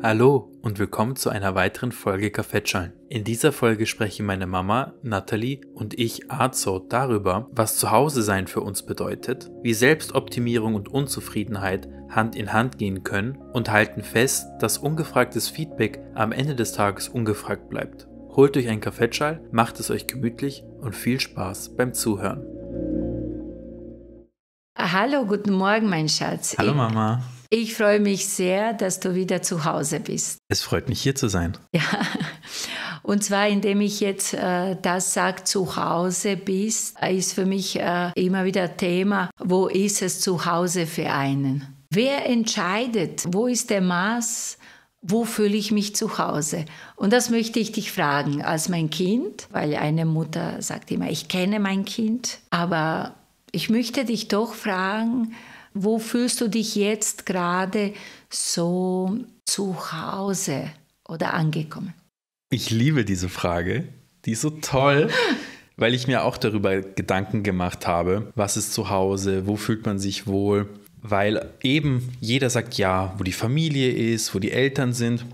Hallo und willkommen zu einer weiteren Folge Kaffeetschalen. In dieser Folge sprechen meine Mama, Natalie und ich, Arzo, darüber, was Zuhause sein für uns bedeutet, wie Selbstoptimierung und Unzufriedenheit Hand in Hand gehen können und halten fest, dass ungefragtes Feedback am Ende des Tages ungefragt bleibt. Holt euch einen Kaffeetschal, macht es euch gemütlich und viel Spaß beim Zuhören. Hallo, guten Morgen, mein Schatz. Hallo, Mama. Ich freue mich sehr, dass du wieder zu Hause bist. Es freut mich, hier zu sein. Ja. Und zwar, indem ich jetzt äh, das sage, zu Hause bist, ist für mich äh, immer wieder Thema, wo ist es zu Hause für einen? Wer entscheidet, wo ist der Maß, wo fühle ich mich zu Hause? Und das möchte ich dich fragen als mein Kind, weil eine Mutter sagt immer, ich kenne mein Kind, aber ich möchte dich doch fragen, wo fühlst du dich jetzt gerade so zu Hause oder angekommen? Ich liebe diese Frage. Die ist so toll, weil ich mir auch darüber Gedanken gemacht habe, was ist zu Hause, wo fühlt man sich wohl, weil eben jeder sagt ja, wo die Familie ist, wo die Eltern sind.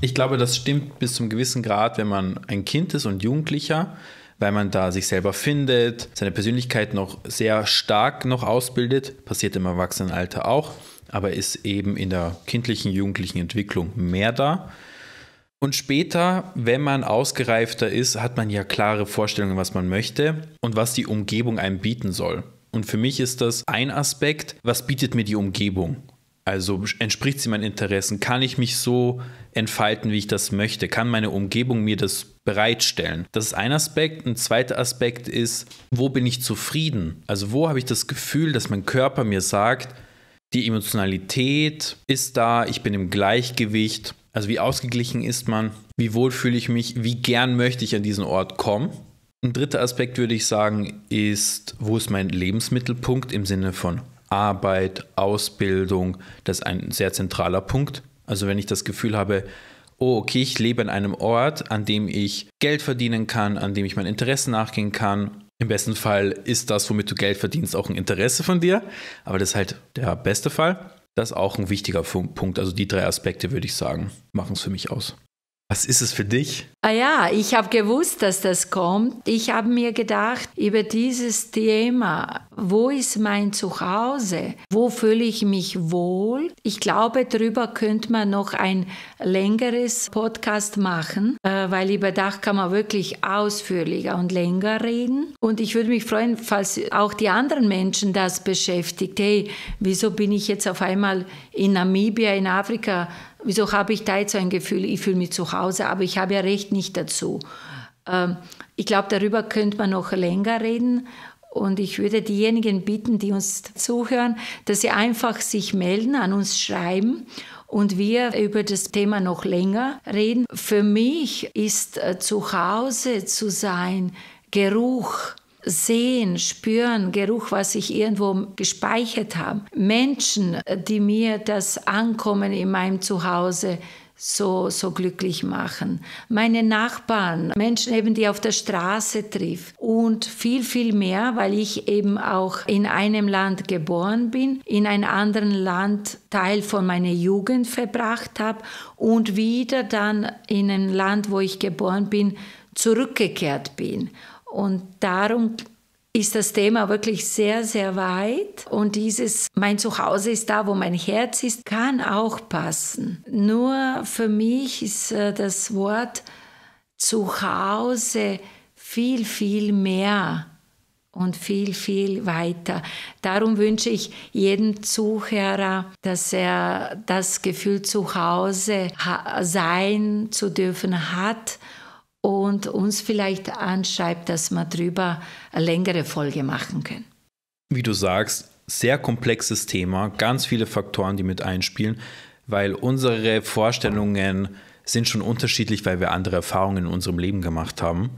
Ich glaube, das stimmt bis zum gewissen Grad, wenn man ein Kind ist und Jugendlicher, weil man da sich selber findet, seine Persönlichkeit noch sehr stark noch ausbildet, passiert im Erwachsenenalter auch, aber ist eben in der kindlichen, jugendlichen Entwicklung mehr da. Und später, wenn man ausgereifter ist, hat man ja klare Vorstellungen, was man möchte und was die Umgebung einem bieten soll. Und für mich ist das ein Aspekt, was bietet mir die Umgebung? Also entspricht sie meinen Interessen? Kann ich mich so entfalten, wie ich das möchte? Kann meine Umgebung mir das bereitstellen? Das ist ein Aspekt. Ein zweiter Aspekt ist, wo bin ich zufrieden? Also wo habe ich das Gefühl, dass mein Körper mir sagt, die Emotionalität ist da, ich bin im Gleichgewicht. Also wie ausgeglichen ist man? Wie wohl fühle ich mich? Wie gern möchte ich an diesen Ort kommen? Ein dritter Aspekt würde ich sagen, ist, wo ist mein Lebensmittelpunkt im Sinne von Arbeit, Ausbildung, das ist ein sehr zentraler Punkt. Also wenn ich das Gefühl habe, oh, okay, ich lebe an einem Ort, an dem ich Geld verdienen kann, an dem ich meinen Interessen nachgehen kann. Im besten Fall ist das, womit du Geld verdienst, auch ein Interesse von dir. Aber das ist halt der beste Fall. Das ist auch ein wichtiger Punkt. Also die drei Aspekte, würde ich sagen, machen es für mich aus. Was ist es für dich? Ah ja, ich habe gewusst, dass das kommt. Ich habe mir gedacht, über dieses Thema, wo ist mein Zuhause? Wo fühle ich mich wohl? Ich glaube, darüber könnte man noch ein längeres Podcast machen, äh, weil über Dach kann man wirklich ausführlicher und länger reden. Und ich würde mich freuen, falls auch die anderen Menschen das beschäftigt. Hey, wieso bin ich jetzt auf einmal in Namibia, in Afrika Wieso habe ich da jetzt so ein Gefühl, ich fühle mich zu Hause, aber ich habe ja Recht nicht dazu. Ähm, ich glaube, darüber könnte man noch länger reden. Und ich würde diejenigen bitten, die uns zuhören, dass sie einfach sich melden, an uns schreiben und wir über das Thema noch länger reden. Für mich ist äh, zu Hause zu sein Geruch, sehen, spüren, Geruch, was ich irgendwo gespeichert habe. Menschen, die mir das Ankommen in meinem Zuhause so, so glücklich machen. Meine Nachbarn, Menschen eben, die auf der Straße trifft und viel, viel mehr, weil ich eben auch in einem Land geboren bin, in einem anderen Land Teil von meiner Jugend verbracht habe und wieder dann in ein Land, wo ich geboren bin, zurückgekehrt bin. Und darum ist das Thema wirklich sehr, sehr weit. Und dieses Mein Zuhause ist da, wo mein Herz ist, kann auch passen. Nur für mich ist äh, das Wort Zuhause viel, viel mehr und viel, viel weiter. Darum wünsche ich jedem Zuhörer, dass er das Gefühl, Zuhause sein zu dürfen hat und uns vielleicht anschreibt, dass wir darüber eine längere Folge machen können. Wie du sagst, sehr komplexes Thema, ganz viele Faktoren, die mit einspielen, weil unsere Vorstellungen sind schon unterschiedlich, weil wir andere Erfahrungen in unserem Leben gemacht haben,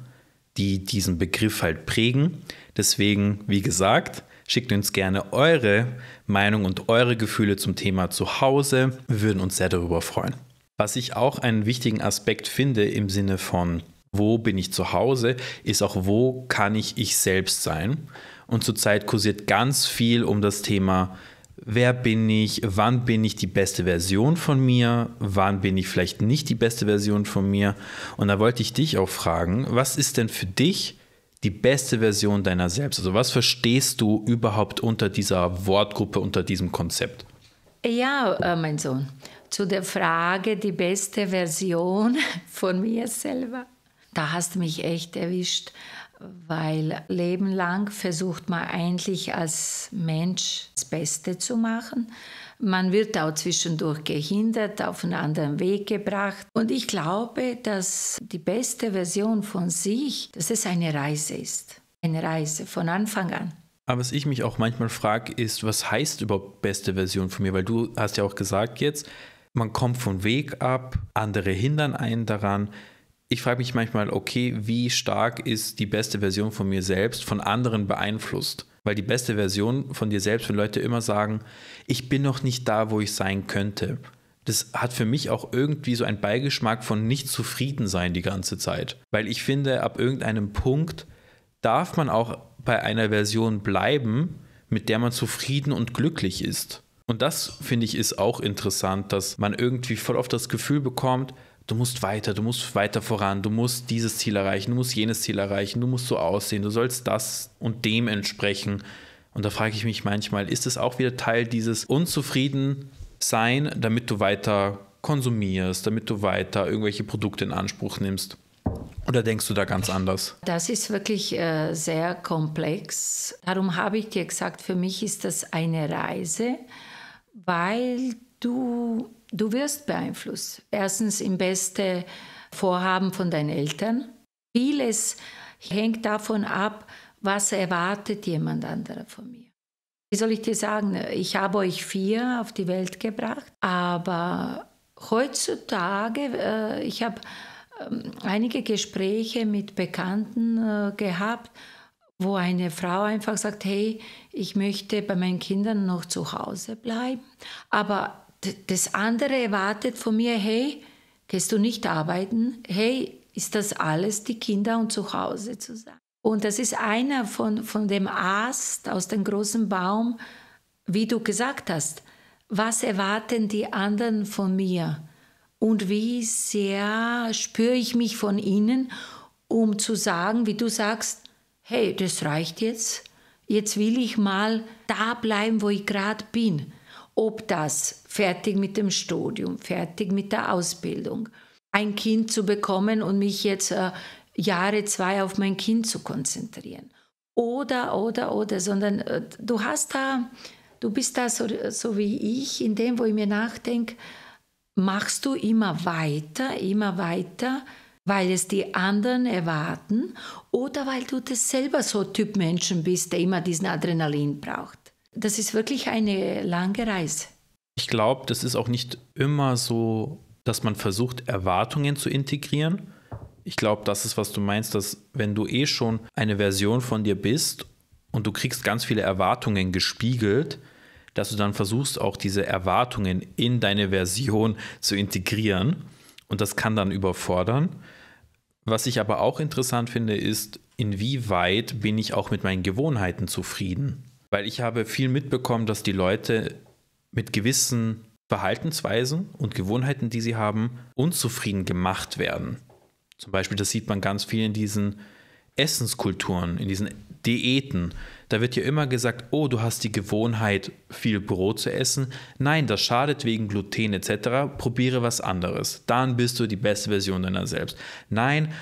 die diesen Begriff halt prägen. Deswegen, wie gesagt, schickt uns gerne eure Meinung und eure Gefühle zum Thema Zuhause. Wir würden uns sehr darüber freuen. Was ich auch einen wichtigen Aspekt finde im Sinne von, wo bin ich zu Hause, ist auch, wo kann ich ich selbst sein. Und zurzeit kursiert ganz viel um das Thema, wer bin ich, wann bin ich die beste Version von mir, wann bin ich vielleicht nicht die beste Version von mir. Und da wollte ich dich auch fragen, was ist denn für dich die beste Version deiner selbst? Also was verstehst du überhaupt unter dieser Wortgruppe, unter diesem Konzept? Ja, äh, mein Sohn zu der Frage, die beste Version von mir selber. Da hast du mich echt erwischt, weil lebenlang versucht man eigentlich als Mensch das Beste zu machen. Man wird auch zwischendurch gehindert, auf einen anderen Weg gebracht. Und ich glaube, dass die beste Version von sich, dass es eine Reise ist. Eine Reise von Anfang an. Aber was ich mich auch manchmal frage, ist, was heißt überhaupt beste Version von mir? Weil du hast ja auch gesagt jetzt, man kommt vom Weg ab, andere hindern einen daran. Ich frage mich manchmal, okay, wie stark ist die beste Version von mir selbst von anderen beeinflusst? Weil die beste Version von dir selbst, wenn Leute immer sagen, ich bin noch nicht da, wo ich sein könnte, das hat für mich auch irgendwie so einen Beigeschmack von nicht zufrieden sein die ganze Zeit. Weil ich finde, ab irgendeinem Punkt darf man auch bei einer Version bleiben, mit der man zufrieden und glücklich ist. Und das, finde ich, ist auch interessant, dass man irgendwie voll oft das Gefühl bekommt, du musst weiter, du musst weiter voran, du musst dieses Ziel erreichen, du musst jenes Ziel erreichen, du musst so aussehen, du sollst das und dem entsprechen. Und da frage ich mich manchmal, ist es auch wieder Teil dieses Unzufriedensein, damit du weiter konsumierst, damit du weiter irgendwelche Produkte in Anspruch nimmst? Oder denkst du da ganz anders? Das ist wirklich äh, sehr komplex. Darum habe ich dir gesagt, für mich ist das eine Reise. Weil du, du wirst beeinflusst. Erstens im beste Vorhaben von deinen Eltern. Vieles hängt davon ab, was erwartet jemand anderer von mir. Wie soll ich dir sagen, ich habe euch vier auf die Welt gebracht, aber heutzutage, äh, ich habe ähm, einige Gespräche mit Bekannten äh, gehabt wo eine Frau einfach sagt, hey, ich möchte bei meinen Kindern noch zu Hause bleiben, aber das andere erwartet von mir, hey, gehst du nicht arbeiten? Hey, ist das alles, die Kinder und zu Hause zu sein? Und das ist einer von, von dem Ast aus dem großen Baum, wie du gesagt hast. Was erwarten die anderen von mir? Und wie sehr spüre ich mich von ihnen, um zu sagen, wie du sagst, hey, das reicht jetzt, jetzt will ich mal da bleiben, wo ich gerade bin. Ob das fertig mit dem Studium, fertig mit der Ausbildung, ein Kind zu bekommen und mich jetzt äh, Jahre, zwei auf mein Kind zu konzentrieren. Oder, oder, oder, sondern äh, du hast da, du bist da so, so wie ich, in dem, wo ich mir nachdenke, machst du immer weiter, immer weiter, weil es die anderen erwarten oder weil du das selber so Typ Menschen bist, der immer diesen Adrenalin braucht. Das ist wirklich eine lange Reise. Ich glaube, das ist auch nicht immer so, dass man versucht, Erwartungen zu integrieren. Ich glaube, das ist, was du meinst, dass wenn du eh schon eine Version von dir bist und du kriegst ganz viele Erwartungen gespiegelt, dass du dann versuchst, auch diese Erwartungen in deine Version zu integrieren. Und das kann dann überfordern. Was ich aber auch interessant finde, ist, inwieweit bin ich auch mit meinen Gewohnheiten zufrieden? Weil ich habe viel mitbekommen, dass die Leute mit gewissen Verhaltensweisen und Gewohnheiten, die sie haben, unzufrieden gemacht werden. Zum Beispiel, das sieht man ganz viel in diesen Essenskulturen, in diesen Diäten, da wird ja immer gesagt, oh, du hast die Gewohnheit, viel Brot zu essen. Nein, das schadet wegen Gluten etc. Probiere was anderes. Dann bist du die beste Version deiner selbst. Nein,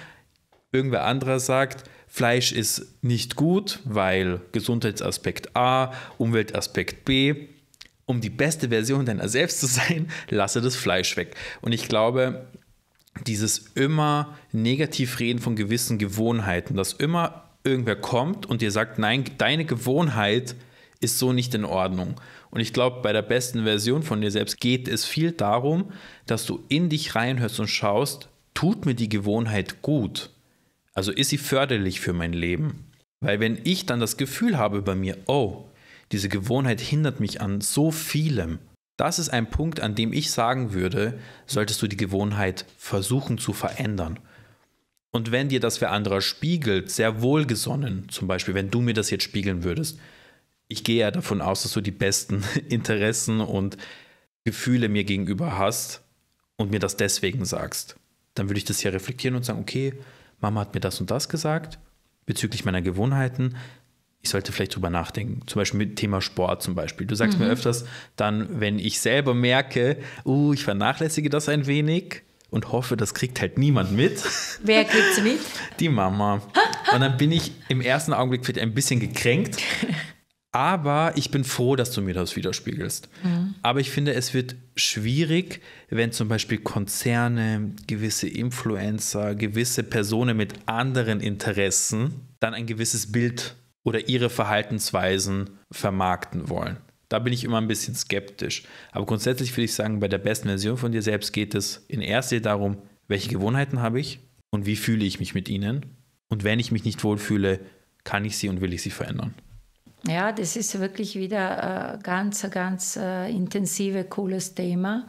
irgendwer anderer sagt, Fleisch ist nicht gut, weil Gesundheitsaspekt A, Umweltaspekt B. Um die beste Version deiner selbst zu sein, lasse das Fleisch weg. Und ich glaube, dieses immer negativ reden von gewissen Gewohnheiten, das immer irgendwer kommt und dir sagt, nein, deine Gewohnheit ist so nicht in Ordnung. Und ich glaube, bei der besten Version von dir selbst geht es viel darum, dass du in dich reinhörst und schaust, tut mir die Gewohnheit gut? Also ist sie förderlich für mein Leben? Weil wenn ich dann das Gefühl habe bei mir, oh, diese Gewohnheit hindert mich an so vielem, das ist ein Punkt, an dem ich sagen würde, solltest du die Gewohnheit versuchen zu verändern. Und wenn dir das für andere spiegelt, sehr wohlgesonnen, zum Beispiel, wenn du mir das jetzt spiegeln würdest, ich gehe ja davon aus, dass du die besten Interessen und Gefühle mir gegenüber hast und mir das deswegen sagst, dann würde ich das ja reflektieren und sagen, okay, Mama hat mir das und das gesagt bezüglich meiner Gewohnheiten. Ich sollte vielleicht drüber nachdenken. Zum Beispiel mit Thema Sport zum Beispiel. Du sagst mhm. mir öfters dann, wenn ich selber merke, uh, ich vernachlässige das ein wenig, und hoffe, das kriegt halt niemand mit. Wer kriegt sie mit? Die Mama. Und dann bin ich im ersten Augenblick vielleicht ein bisschen gekränkt. Aber ich bin froh, dass du mir das widerspiegelst. Mhm. Aber ich finde, es wird schwierig, wenn zum Beispiel Konzerne, gewisse Influencer, gewisse Personen mit anderen Interessen dann ein gewisses Bild oder ihre Verhaltensweisen vermarkten wollen. Da bin ich immer ein bisschen skeptisch. Aber grundsätzlich würde ich sagen, bei der besten Version von dir selbst geht es in erster Linie darum, welche Gewohnheiten habe ich und wie fühle ich mich mit ihnen. Und wenn ich mich nicht wohlfühle, kann ich sie und will ich sie verändern. Ja, das ist wirklich wieder ein äh, ganz, ganz äh, intensive, cooles Thema.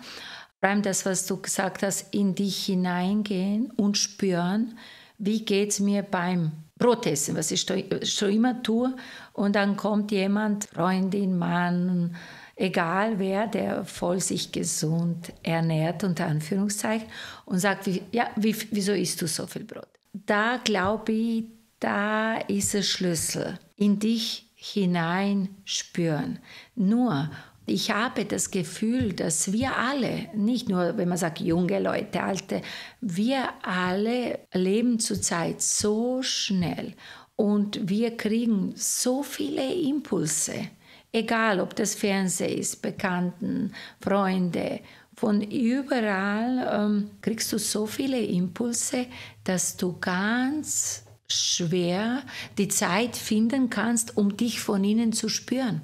Vor allem das, was du gesagt hast, in dich hineingehen und spüren, wie geht es mir beim Brotessen, was ich schon immer tue. Und dann kommt jemand, Freundin, Mann, egal wer, der voll sich gesund ernährt, unter Anführungszeichen, und sagt, ja, wie, wieso isst du so viel Brot? Da glaube ich, da ist der Schlüssel. In dich hinein spüren. Nur, ich habe das Gefühl, dass wir alle, nicht nur wenn man sagt junge Leute, alte, wir alle leben zurzeit so schnell und wir kriegen so viele Impulse, egal ob das Fernsehen ist, Bekannten, Freunde, von überall ähm, kriegst du so viele Impulse, dass du ganz schwer die Zeit finden kannst, um dich von ihnen zu spüren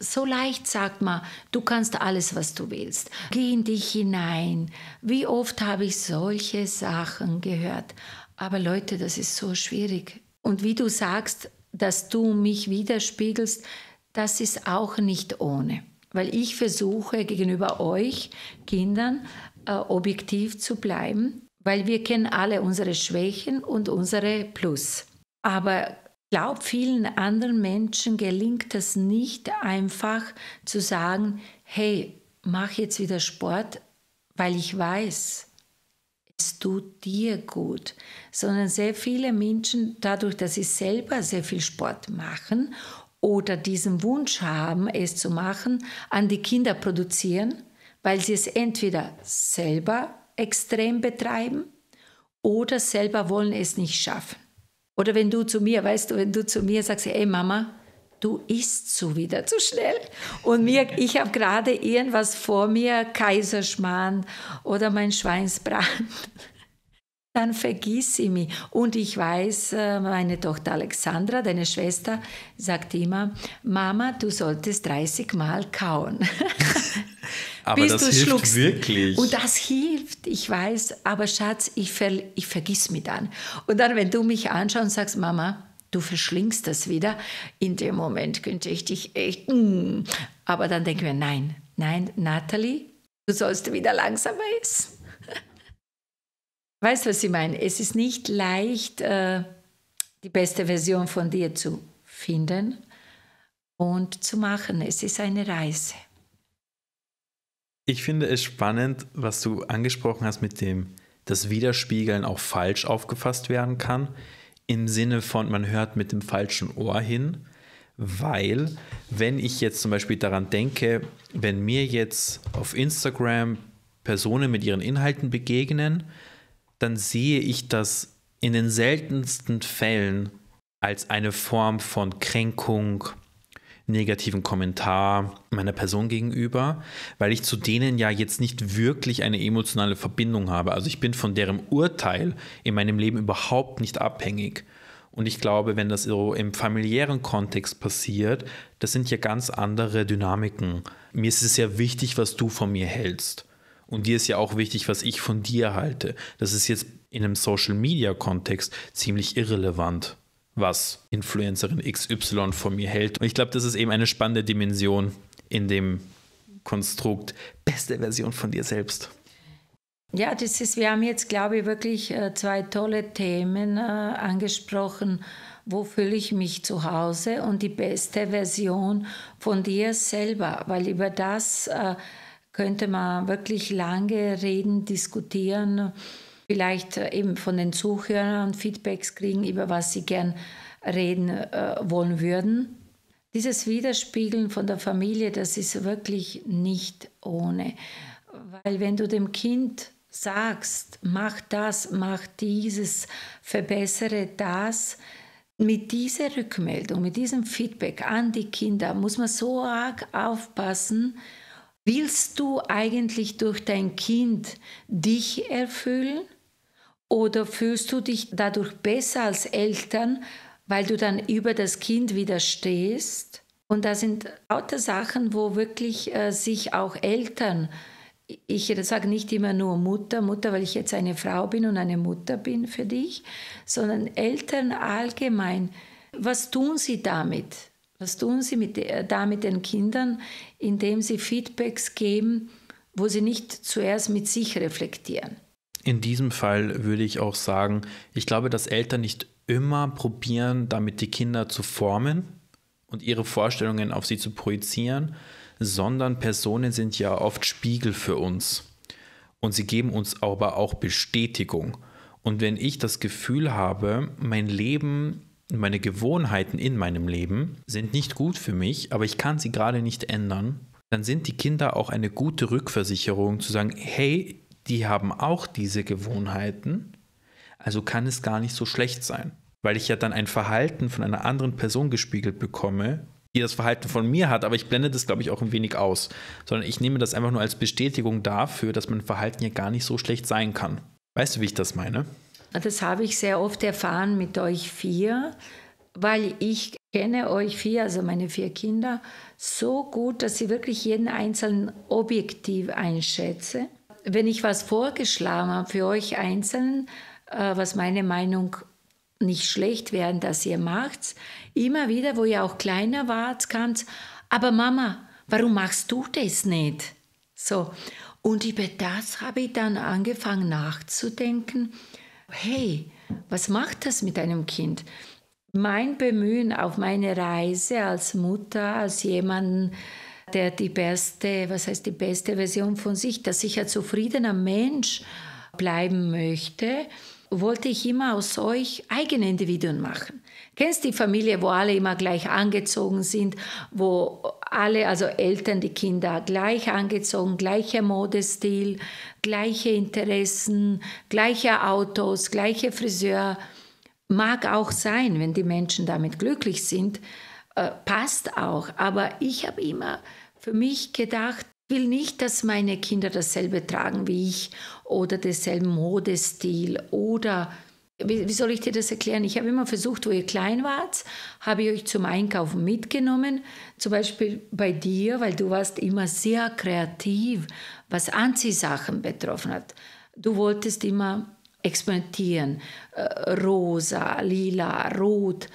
so leicht sagt man, du kannst alles, was du willst. Geh in dich hinein. Wie oft habe ich solche Sachen gehört. Aber Leute, das ist so schwierig. Und wie du sagst, dass du mich widerspiegelst, das ist auch nicht ohne. Weil ich versuche gegenüber euch, Kindern, äh, objektiv zu bleiben, weil wir kennen alle unsere Schwächen und unsere Plus. Aber ich glaube, vielen anderen Menschen gelingt es nicht einfach zu sagen, hey, mach jetzt wieder Sport, weil ich weiß, es tut dir gut, sondern sehr viele Menschen, dadurch, dass sie selber sehr viel Sport machen oder diesen Wunsch haben, es zu machen, an die Kinder produzieren, weil sie es entweder selber extrem betreiben oder selber wollen es nicht schaffen. Oder wenn du zu mir, weißt du, wenn du zu mir sagst, ey Mama, du isst so wieder zu schnell. Und mir, ich habe gerade irgendwas vor mir, Kaiserschmarrn oder mein Schweinsbraten dann vergiss sie mich. Und ich weiß, äh, meine Tochter Alexandra, deine Schwester, sagt immer, Mama, du solltest 30 Mal kauen. aber Bis das du hilft schluckst. wirklich. Und das hilft, ich weiß, aber Schatz, ich, ver ich vergiss mich dann. Und dann, wenn du mich anschaust und sagst, Mama, du verschlingst das wieder, in dem Moment könnte ich dich echt... Mm. Aber dann denken wir, nein, nein, Natalie, du sollst wieder langsamer essen. Weißt du, was ich meine? Es ist nicht leicht, äh, die beste Version von dir zu finden und zu machen. Es ist eine Reise. Ich finde es spannend, was du angesprochen hast mit dem, dass Widerspiegeln auch falsch aufgefasst werden kann. Im Sinne von, man hört mit dem falschen Ohr hin. Weil, wenn ich jetzt zum Beispiel daran denke, wenn mir jetzt auf Instagram Personen mit ihren Inhalten begegnen, dann sehe ich das in den seltensten Fällen als eine Form von Kränkung, negativen Kommentar meiner Person gegenüber, weil ich zu denen ja jetzt nicht wirklich eine emotionale Verbindung habe. Also ich bin von deren Urteil in meinem Leben überhaupt nicht abhängig. Und ich glaube, wenn das so im familiären Kontext passiert, das sind ja ganz andere Dynamiken. Mir ist es sehr wichtig, was du von mir hältst. Und dir ist ja auch wichtig, was ich von dir halte. Das ist jetzt in einem Social-Media-Kontext ziemlich irrelevant, was Influencerin XY von mir hält. Und ich glaube, das ist eben eine spannende Dimension in dem Konstrukt. Beste Version von dir selbst. Ja, das ist, wir haben jetzt, glaube ich, wirklich äh, zwei tolle Themen äh, angesprochen. Wo fühle ich mich zu Hause und die beste Version von dir selber, weil über das äh, könnte man wirklich lange reden, diskutieren, vielleicht äh, eben von den Zuhörern Feedbacks kriegen, über was sie gern reden äh, wollen würden. Dieses Widerspiegeln von der Familie, das ist wirklich nicht ohne. Weil wenn du dem Kind sagst, mach das, mach dieses, verbessere das, mit dieser Rückmeldung, mit diesem Feedback an die Kinder muss man so arg aufpassen, Willst du eigentlich durch dein Kind dich erfüllen? Oder fühlst du dich dadurch besser als Eltern, weil du dann über das Kind widerstehst? Und da sind lauter Sachen, wo wirklich äh, sich auch Eltern, ich sage nicht immer nur Mutter, Mutter, weil ich jetzt eine Frau bin und eine Mutter bin für dich, sondern Eltern allgemein, was tun sie damit? Was tun sie mit, da mit den Kindern, indem sie Feedbacks geben, wo sie nicht zuerst mit sich reflektieren? In diesem Fall würde ich auch sagen, ich glaube, dass Eltern nicht immer probieren, damit die Kinder zu formen und ihre Vorstellungen auf sie zu projizieren, sondern Personen sind ja oft Spiegel für uns. Und sie geben uns aber auch Bestätigung. Und wenn ich das Gefühl habe, mein Leben meine Gewohnheiten in meinem Leben sind nicht gut für mich, aber ich kann sie gerade nicht ändern, dann sind die Kinder auch eine gute Rückversicherung zu sagen, hey, die haben auch diese Gewohnheiten, also kann es gar nicht so schlecht sein, weil ich ja dann ein Verhalten von einer anderen Person gespiegelt bekomme, die das Verhalten von mir hat, aber ich blende das, glaube ich, auch ein wenig aus, sondern ich nehme das einfach nur als Bestätigung dafür, dass mein Verhalten ja gar nicht so schlecht sein kann. Weißt du, wie ich das meine? Das habe ich sehr oft erfahren mit euch vier, weil ich kenne euch vier, also meine vier Kinder, so gut, dass ich wirklich jeden einzelnen objektiv einschätze. Wenn ich was vorgeschlagen habe für euch Einzelnen, äh, was meine Meinung nicht schlecht wäre, dass ihr macht, Immer wieder, wo ihr auch kleiner wart, kam's, aber Mama, warum machst du das nicht? So. Und über das habe ich dann angefangen nachzudenken hey, was macht das mit einem Kind? Mein Bemühen auf meine Reise als Mutter, als jemand, der die beste, was heißt die beste Version von sich, dass ich ein zufriedener Mensch bleiben möchte, wollte ich immer aus euch eigene Individuen machen. Kennst die Familie, wo alle immer gleich angezogen sind, wo alle, also Eltern, die Kinder gleich angezogen, gleicher Modestil, gleiche Interessen, gleiche Autos, gleiche Friseur. Mag auch sein, wenn die Menschen damit glücklich sind, äh, passt auch. Aber ich habe immer für mich gedacht, ich will nicht, dass meine Kinder dasselbe tragen wie ich oder denselben Modestil oder wie, wie, soll ich dir das erklären? Ich habe immer versucht, wo ihr klein wart, habe ich euch zum Einkaufen mitgenommen. Zum Beispiel bei dir, weil du warst immer sehr kreativ, was Anziehsachen betroffen hat. Du wolltest immer experimentieren. Äh, rosa, lila, rot.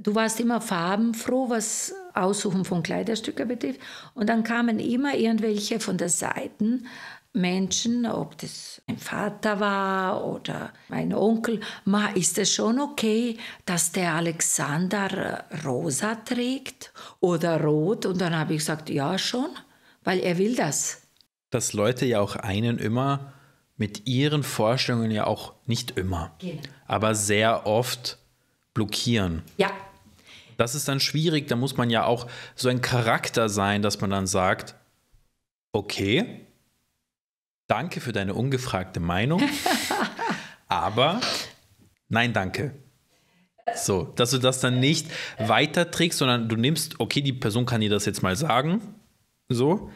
Du warst immer farbenfroh, was Aussuchen von Kleiderstücken betrifft. Und dann kamen immer irgendwelche von der Seiten Menschen, ob das mein Vater war oder mein Onkel, ma ist es schon okay, dass der Alexander äh, rosa trägt oder rot? Und dann habe ich gesagt, ja schon, weil er will das. Dass Leute ja auch einen immer mit ihren Vorstellungen ja auch nicht immer, genau. aber sehr oft blockieren. Ja. Das ist dann schwierig, da muss man ja auch so ein Charakter sein, dass man dann sagt, okay, danke für deine ungefragte Meinung, aber nein, danke. So, dass du das dann nicht weiterträgst, sondern du nimmst, okay, die Person kann dir das jetzt mal sagen, so,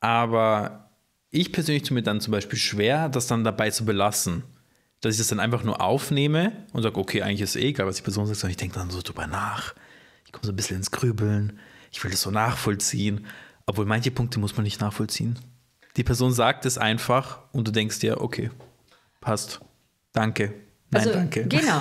aber ich persönlich tue mir dann zum Beispiel schwer, das dann dabei zu belassen. Dass ich das dann einfach nur aufnehme und sage, okay, eigentlich ist es eh egal, was die Person sagt, sondern ich denke dann so drüber nach. Ich komme so ein bisschen ins Grübeln, ich will das so nachvollziehen. Obwohl manche Punkte muss man nicht nachvollziehen. Die Person sagt es einfach und du denkst dir, okay, passt. Danke. Nein, also, danke. Genau.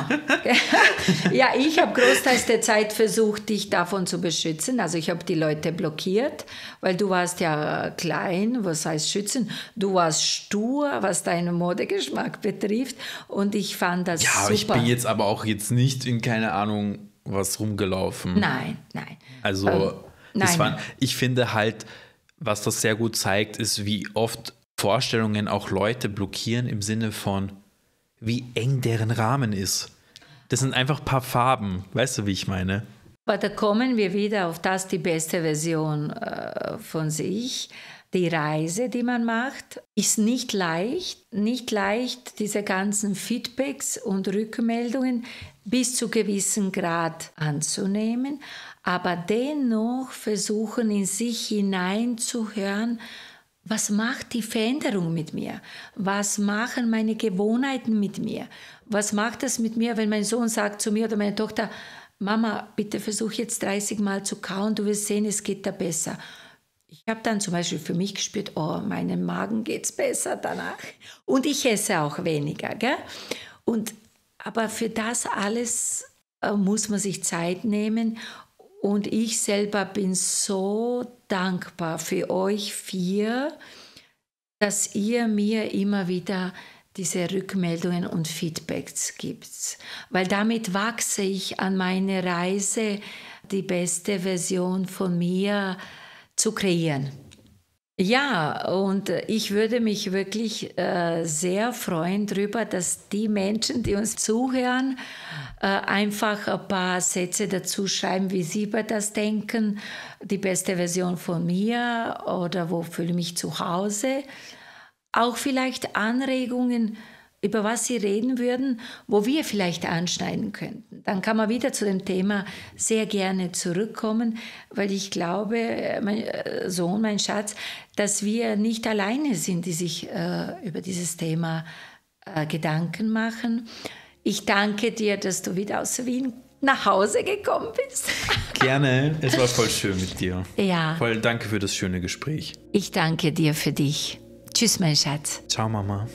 ja, ich habe großteils der Zeit versucht, dich davon zu beschützen. Also ich habe die Leute blockiert, weil du warst ja klein, was heißt schützen? Du warst stur, was deinen Modegeschmack betrifft. Und ich fand das ja, super. Ja, ich bin jetzt aber auch jetzt nicht in, keine Ahnung, was rumgelaufen. Nein, nein. Also, ähm, nein. Waren, ich finde halt was das sehr gut zeigt, ist, wie oft Vorstellungen auch Leute blockieren im Sinne von, wie eng deren Rahmen ist. Das sind einfach ein paar Farben. Weißt du, wie ich meine? Aber da kommen wir wieder auf das, die beste Version äh, von sich. Die Reise, die man macht, ist nicht leicht. Nicht leicht, diese ganzen Feedbacks und Rückmeldungen bis zu gewissen Grad anzunehmen aber dennoch versuchen in sich hineinzuhören, was macht die Veränderung mit mir? Was machen meine Gewohnheiten mit mir? Was macht das mit mir, wenn mein Sohn sagt zu mir oder meine Tochter, Mama, bitte versuch jetzt 30 Mal zu kauen, du wirst sehen, es geht da besser. Ich habe dann zum Beispiel für mich gespürt, oh, meinem Magen geht es besser danach. Und ich esse auch weniger. Gell? Und, aber für das alles äh, muss man sich Zeit nehmen und ich selber bin so dankbar für euch vier, dass ihr mir immer wieder diese Rückmeldungen und Feedbacks gibt. Weil damit wachse ich an meine Reise, die beste Version von mir zu kreieren. Ja, und äh, ich würde mich wirklich äh, sehr freuen darüber, dass die Menschen, die uns zuhören, äh, einfach ein paar Sätze dazu schreiben, wie sie über das denken, die beste Version von mir oder wo fühle ich mich zu Hause. Auch vielleicht Anregungen, über was sie reden würden, wo wir vielleicht anschneiden könnten. Dann kann man wieder zu dem Thema sehr gerne zurückkommen, weil ich glaube, äh, mein äh, Sohn, mein Schatz, dass wir nicht alleine sind, die sich äh, über dieses Thema äh, Gedanken machen. Ich danke dir, dass du wieder aus Wien nach Hause gekommen bist. Gerne, es war voll schön mit dir. Ja. Voll danke für das schöne Gespräch. Ich danke dir für dich. Tschüss, mein Schatz. Ciao, Mama.